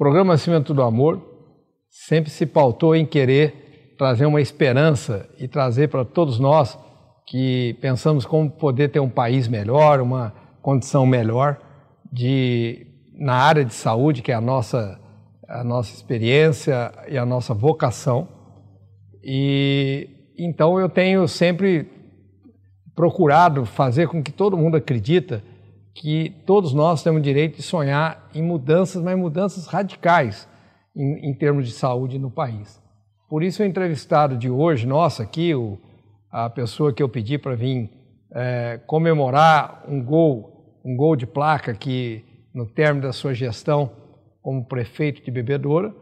programa Cimento do Amor sempre se pautou em querer trazer uma esperança e trazer para todos nós que pensamos como poder ter um país melhor, uma condição melhor de na área de saúde, que é a nossa a nossa experiência e a nossa vocação. E então eu tenho sempre procurado fazer com que todo mundo acredita que todos nós temos direito de sonhar em mudanças, mas mudanças radicais em, em termos de saúde no país. Por isso, o entrevistado de hoje, nossa, aqui, o, a pessoa que eu pedi para vir é, comemorar um gol, um gol de placa que, no término da sua gestão como prefeito de Bebedouro,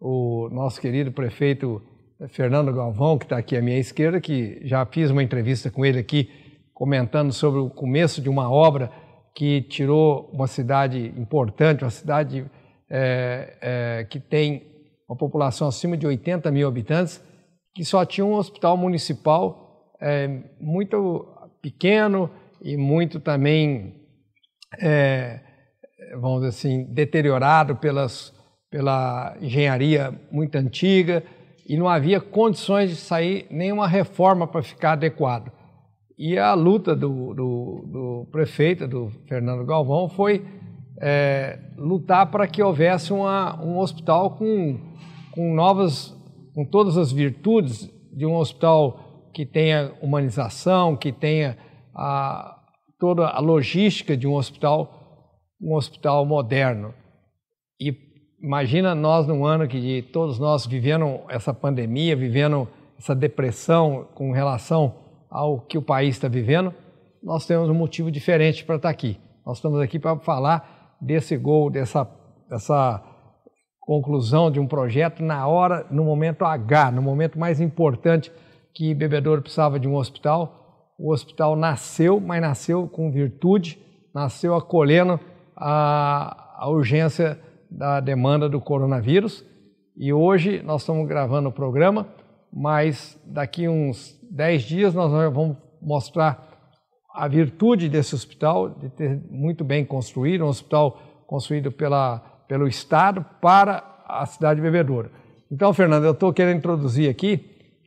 o nosso querido prefeito Fernando Galvão, que está aqui à minha esquerda, que já fiz uma entrevista com ele aqui, comentando sobre o começo de uma obra que tirou uma cidade importante, uma cidade é, é, que tem uma população acima de 80 mil habitantes, que só tinha um hospital municipal é, muito pequeno e muito também, é, vamos dizer assim, deteriorado pelas, pela engenharia muito antiga e não havia condições de sair nenhuma reforma para ficar adequado. E a luta do, do, do prefeito, do Fernando Galvão, foi é, lutar para que houvesse uma, um hospital com, com novas, com todas as virtudes de um hospital que tenha humanização, que tenha a, toda a logística de um hospital, um hospital moderno. E imagina nós num ano que de, todos nós vivendo essa pandemia, vivendo essa depressão com relação ao que o país está vivendo, nós temos um motivo diferente para estar aqui. Nós estamos aqui para falar desse gol, dessa, dessa conclusão de um projeto na hora, no momento H, no momento mais importante que Bebedouro precisava de um hospital. O hospital nasceu, mas nasceu com virtude, nasceu acolhendo a, a urgência da demanda do coronavírus. E hoje nós estamos gravando o programa, mas daqui uns dez dias nós vamos mostrar a virtude desse hospital, de ter muito bem construído, um hospital construído pela, pelo Estado para a cidade de bebedoura. Então, Fernando, eu estou querendo introduzir aqui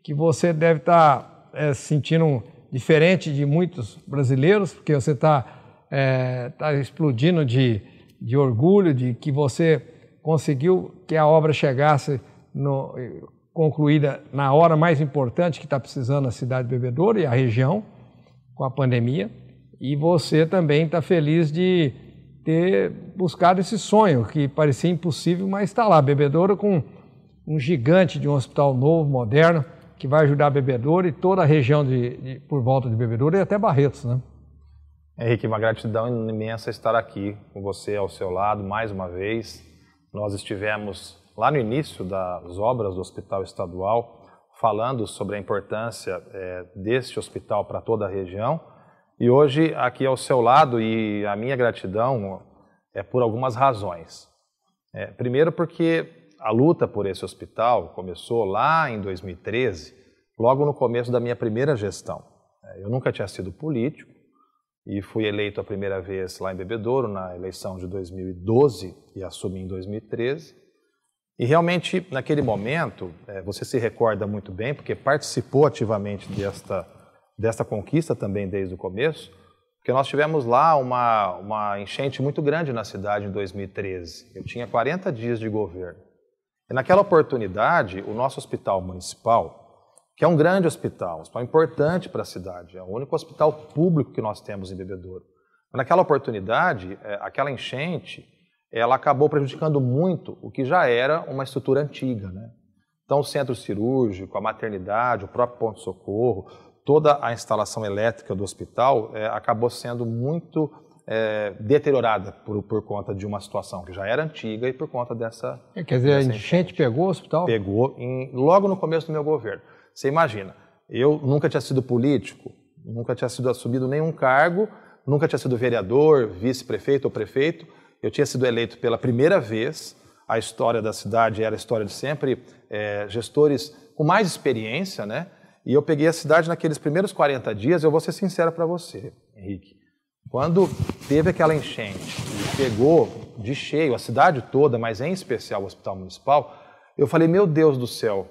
que você deve estar tá, é, se sentindo diferente de muitos brasileiros, porque você está é, tá explodindo de, de orgulho de que você conseguiu que a obra chegasse no, concluída na hora mais importante que está precisando a cidade bebedoura e a região com a pandemia. E você também está feliz de ter buscado esse sonho que parecia impossível, mas está lá, bebedoura com um gigante de um hospital novo, moderno, que vai ajudar a Bebedouro e toda a região de, de, por volta de Bebedouro e até Barretos, né? Henrique, uma gratidão imensa estar aqui com você ao seu lado mais uma vez. Nós estivemos lá no início das obras do Hospital Estadual, falando sobre a importância é, deste hospital para toda a região. E hoje, aqui ao seu lado, e a minha gratidão é por algumas razões. É, primeiro, porque a luta por esse hospital começou lá em 2013, logo no começo da minha primeira gestão. É, eu nunca tinha sido político e fui eleito a primeira vez lá em Bebedouro, na eleição de 2012, e assumi em 2013. E realmente, naquele momento, é, você se recorda muito bem, porque participou ativamente desta, desta conquista também desde o começo, porque nós tivemos lá uma, uma enchente muito grande na cidade em 2013. Eu tinha 40 dias de governo. E naquela oportunidade, o nosso hospital municipal, que é um grande hospital, um hospital importante para a cidade, é o único hospital público que nós temos em Bebedouro. Mas naquela oportunidade, é, aquela enchente ela acabou prejudicando muito o que já era uma estrutura antiga. Né? Então, o centro cirúrgico, a maternidade, o próprio ponto-socorro, toda a instalação elétrica do hospital é, acabou sendo muito é, deteriorada por, por conta de uma situação que já era antiga e por conta dessa. É, quer dizer, dessa a enchente pegou o hospital? Pegou em, logo no começo do meu governo. Você imagina, eu nunca tinha sido político, nunca tinha sido assumido nenhum cargo, nunca tinha sido vereador, vice-prefeito ou prefeito eu tinha sido eleito pela primeira vez, a história da cidade era a história de sempre, é, gestores com mais experiência, né? E eu peguei a cidade naqueles primeiros 40 dias, eu vou ser sincero para você, Henrique. Quando teve aquela enchente e pegou de cheio a cidade toda, mas em especial o Hospital Municipal, eu falei, meu Deus do céu,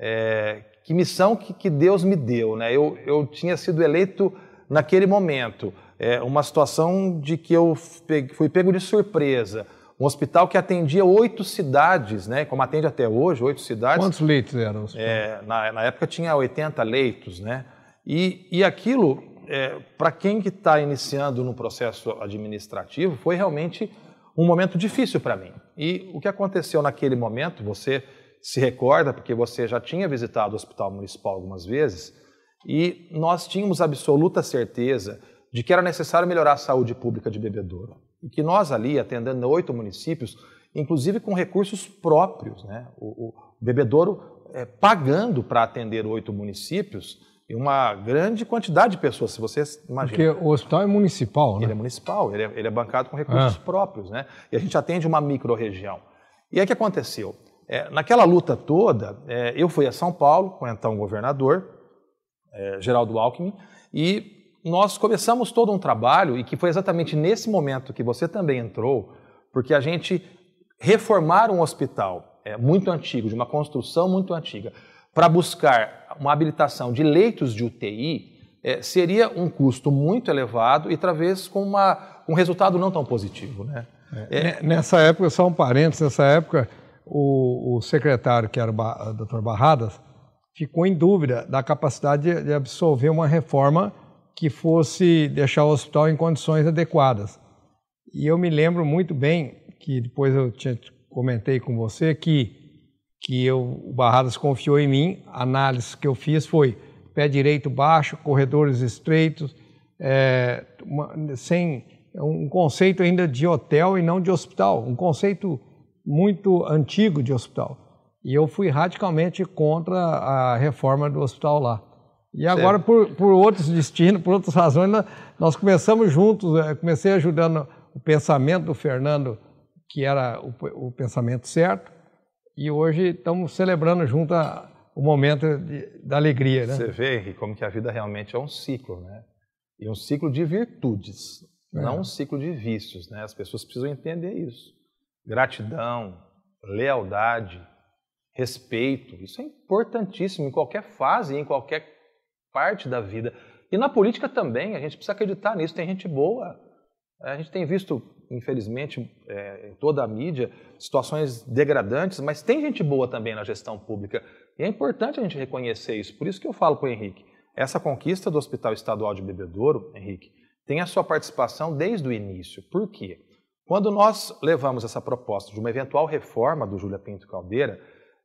é, que missão que, que Deus me deu, né? Eu, eu tinha sido eleito naquele momento, é, uma situação de que eu fui pego de surpresa. Um hospital que atendia oito cidades, né? Como atende até hoje, oito cidades. Quantos leitos eram? É, na, na, época tinha 80 leitos, né? E, e aquilo, é, para quem que está iniciando no processo administrativo, foi realmente um momento difícil para mim. E o que aconteceu naquele momento, você se recorda, porque você já tinha visitado o Hospital Municipal algumas vezes, e nós tínhamos absoluta certeza de que era necessário melhorar a saúde pública de Bebedouro. E que nós ali, atendendo oito municípios, inclusive com recursos próprios, né? o, o Bebedouro é, pagando para atender oito municípios e uma grande quantidade de pessoas, se você imagina. Porque o hospital é municipal, né? Ele é municipal, ele é, ele é bancado com recursos ah. próprios, né? E a gente atende uma micro-região. E aí o que aconteceu? É, naquela luta toda, é, eu fui a São Paulo com então o então governador, é, Geraldo Alckmin, e nós começamos todo um trabalho, e que foi exatamente nesse momento que você também entrou, porque a gente reformar um hospital é, muito antigo, de uma construção muito antiga, para buscar uma habilitação de leitos de UTI, é, seria um custo muito elevado e talvez com uma, um resultado não tão positivo. Né? É, nessa época, só um parênteses, nessa época, o, o secretário, que era o ba, Dr. Barradas, ficou em dúvida da capacidade de, de absorver uma reforma que fosse deixar o hospital em condições adequadas. E eu me lembro muito bem que depois eu tinha, comentei com você que que eu, o Barradas confiou em mim. A análise que eu fiz foi pé direito baixo, corredores estreitos, é, uma, sem um conceito ainda de hotel e não de hospital, um conceito muito antigo de hospital. E eu fui radicalmente contra a reforma do hospital lá. E agora, por, por, outros destinos, por outras razões, né, nós começamos juntos. É, comecei ajudando o pensamento do Fernando, que era o, o pensamento certo, e hoje estamos celebrando junto a, o momento de, da alegria. Né? Você vê, Henrique, como que a vida realmente é um ciclo, né? E um ciclo de virtudes, é. não um ciclo de vícios, né? As pessoas precisam entender isso. Gratidão, lealdade, respeito, isso é importantíssimo em qualquer fase, em qualquer parte da vida. E na política também, a gente precisa acreditar nisso. Tem gente boa. É, a gente tem visto, infelizmente, é, em toda a mídia, situações degradantes, mas tem gente boa também na gestão pública. E é importante a gente reconhecer isso. Por isso que eu falo para o Henrique: essa conquista do Hospital Estadual de Bebedouro, Henrique, tem a sua participação desde o início. Por quê? Quando nós levamos essa proposta de uma eventual reforma do Júlia Pinto Caldeira,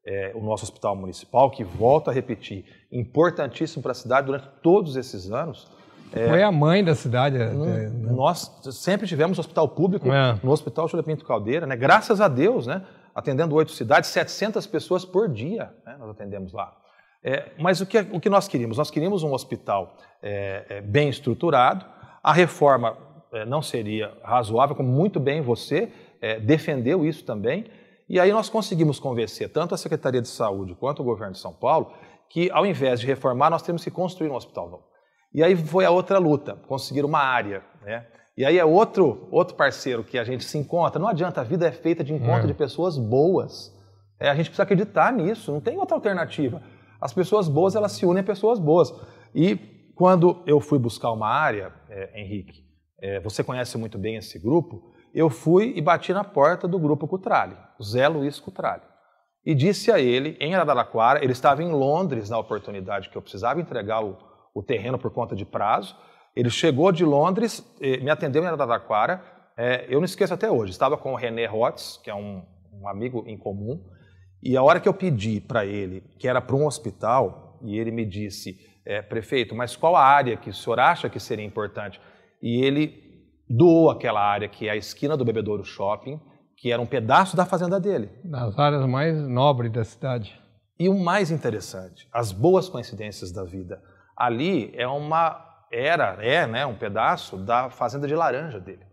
é, o nosso hospital municipal, que volta a repetir, importantíssimo para a cidade durante todos esses anos. É, Foi a mãe da cidade. Hum, né? Nós sempre tivemos hospital público é. no Hospital Júlio Pinto Caldeira, né? graças a Deus, né? atendendo oito cidades, 700 pessoas por dia né? nós atendemos lá. É, mas o que, o que nós queríamos? Nós queríamos um hospital é, é, bem estruturado, a reforma é, não seria razoável, como muito bem você defendeu isso também, e aí nós conseguimos convencer tanto a Secretaria de Saúde quanto o governo de São Paulo que, ao invés de reformar, nós temos que construir um hospital novo. E aí foi a outra luta, conseguir uma área, né? E aí é outro, outro parceiro que a gente se encontra. Não adianta, a vida é feita de encontro é. de pessoas boas. É, a gente precisa acreditar nisso, não tem outra alternativa. As pessoas boas, elas se unem a pessoas boas. E quando eu fui buscar uma área, é, Henrique, é, você conhece muito bem esse grupo, eu fui e bati na porta do grupo Cutrale, Zé Luiz Cutrale. E disse a ele, em Araraquara, ele estava em Londres na oportunidade que eu precisava entregar o, o terreno por conta de prazo. Ele chegou de Londres, eh, me atendeu em Araraquara. É, eu não esqueço até hoje, estava com o René Rotz, que é um, um amigo em comum, e a hora que eu pedi para ele, que era para um hospital, e ele me disse, é, prefeito, mas qual a área que o senhor acha que seria importante? E ele doou aquela área que é a esquina do Bebedouro Shopping, que era um pedaço da fazenda dele. Nas áreas mais nobres da cidade. E o mais interessante, as boas coincidências da vida. Ali é uma era, é, né, um pedaço da fazenda de laranja dele,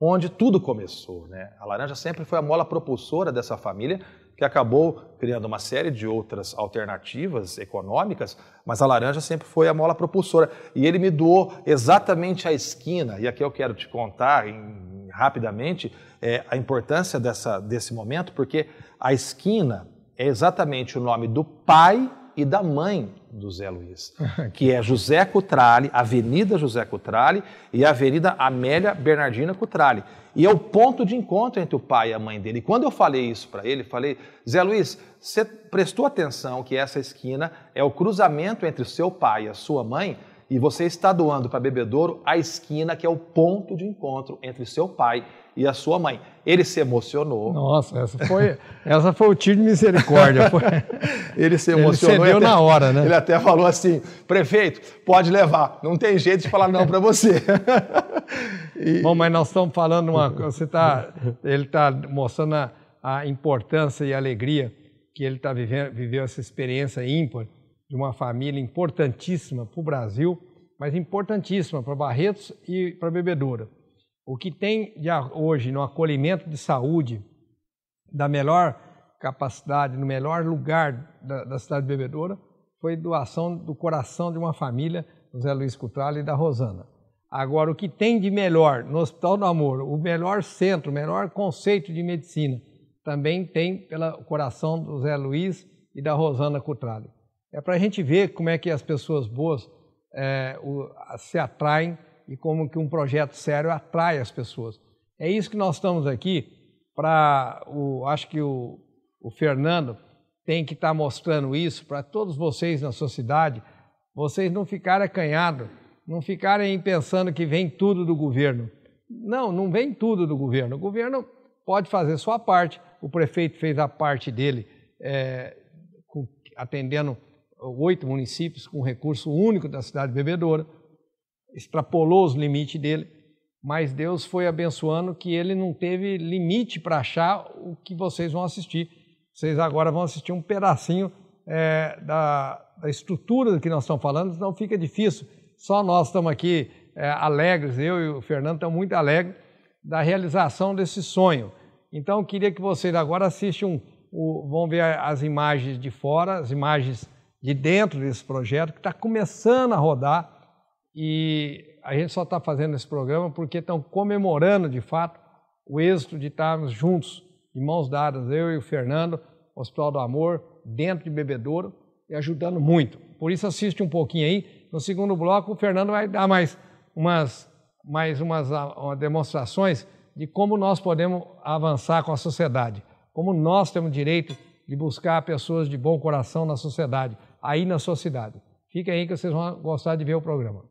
onde tudo começou, né? A laranja sempre foi a mola propulsora dessa família que acabou criando uma série de outras alternativas econômicas, mas a laranja sempre foi a mola propulsora. E ele me doou exatamente a esquina, e aqui eu quero te contar em, rapidamente é, a importância dessa, desse momento, porque a esquina é exatamente o nome do pai e da mãe do Zé Luiz, ah, que é José Cutrale, Avenida José Cutrale e Avenida Amélia Bernardina Cutrale. E é o ponto de encontro entre o pai e a mãe dele. E quando eu falei isso para ele, falei: Zé Luiz, você prestou atenção que essa esquina é o cruzamento entre o seu pai e a sua mãe? e você está doando para bebedouro a esquina que é o ponto de encontro entre seu pai e a sua mãe. Ele se emocionou. Nossa, essa foi, essa foi o tiro de misericórdia. Foi... ele se emocionou. Ele até, na hora, né? Ele até falou assim: prefeito, pode levar. Não tem jeito de falar não para você. e... Bom, mas nós estamos falando uma Você está? ele está mostrando a, a, importância e a alegria que ele está vivendo, viveu essa experiência ímpar de uma família importantíssima para o Brasil, mas importantíssima para Barretos e para Bebedouro. O que tem hoje no acolhimento de saúde, da melhor capacidade, no melhor lugar da, da cidade de Bebedouro, foi doação do coração de uma família, do Zé Luiz Cutralha e da Rosana. Agora, o que tem de melhor no Hospital do Amor, o melhor centro, o melhor conceito de medicina, também tem pelo coração do Zé Luiz e da Rosana Cutralha. É para a gente ver como é que as pessoas boas é, o, se atraem e como que um projeto sério atrai as pessoas. É isso que nós estamos aqui para o. Acho que o, o Fernando tem que estar tá mostrando isso para todos vocês na sua cidade, vocês não ficarem acanhados, não ficarem pensando que vem tudo do governo. Não, não vem tudo do governo. O governo pode fazer sua parte. O prefeito fez a parte dele, é, atendendo oito municípios com recurso único da cidade bebedora, extrapolou os limites dele, mas Deus foi abençoando que ele não teve limite para achar o que vocês vão assistir. Vocês agora vão assistir um pedacinho é, da, da, estrutura do que nós estamos falando, senão fica difícil. Só nós estamos aqui é, alegres, eu e o Fernando estamos muito alegres da realização desse sonho. Então, eu queria que vocês agora assistam, o, vão ver as imagens de fora, as imagens de dentro desse projeto que está começando a rodar e a gente só está fazendo esse programa porque estão comemorando de fato o êxito de estarmos juntos, de mãos dadas, eu e o Fernando, Hospital do Amor, dentro de Bebedouro e ajudando muito. Por isso assiste um pouquinho aí. No segundo bloco, o Fernando vai dar mais umas, mais umas ah, demonstrações de como nós podemos avançar com a sociedade, como nós temos direito de buscar pessoas de bom coração na sociedade, aí na sua cidade. Fica aí que vocês vão gostar de ver o programa.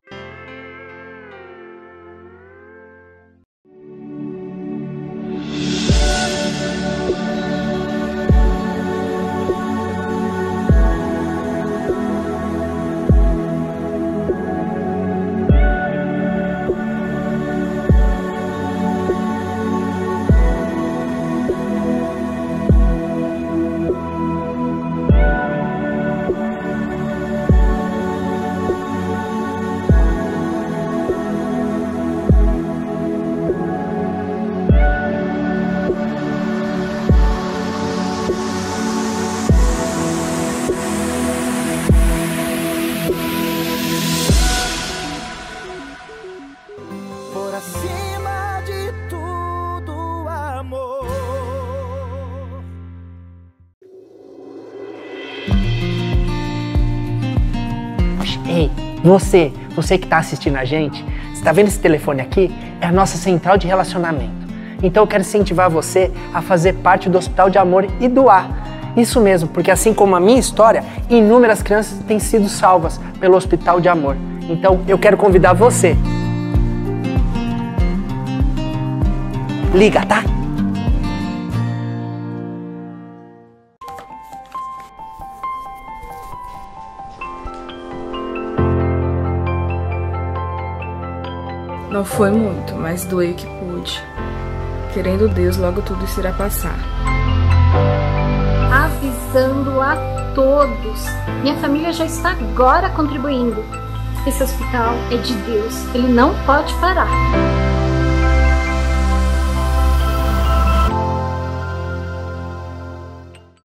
Ei, você, você que está assistindo a gente, está vendo esse telefone aqui? É a nossa central de relacionamento. Então eu quero incentivar você a fazer parte do Hospital de Amor e doar. Isso mesmo, porque assim como a minha história, inúmeras crianças têm sido salvas pelo Hospital de Amor. Então eu quero convidar você. Liga, tá? Não foi muito, mas doei o que pude. Querendo Deus, logo tudo isso irá passar. Avisando a todos, minha família já está agora contribuindo. Esse hospital é de Deus, ele não pode parar.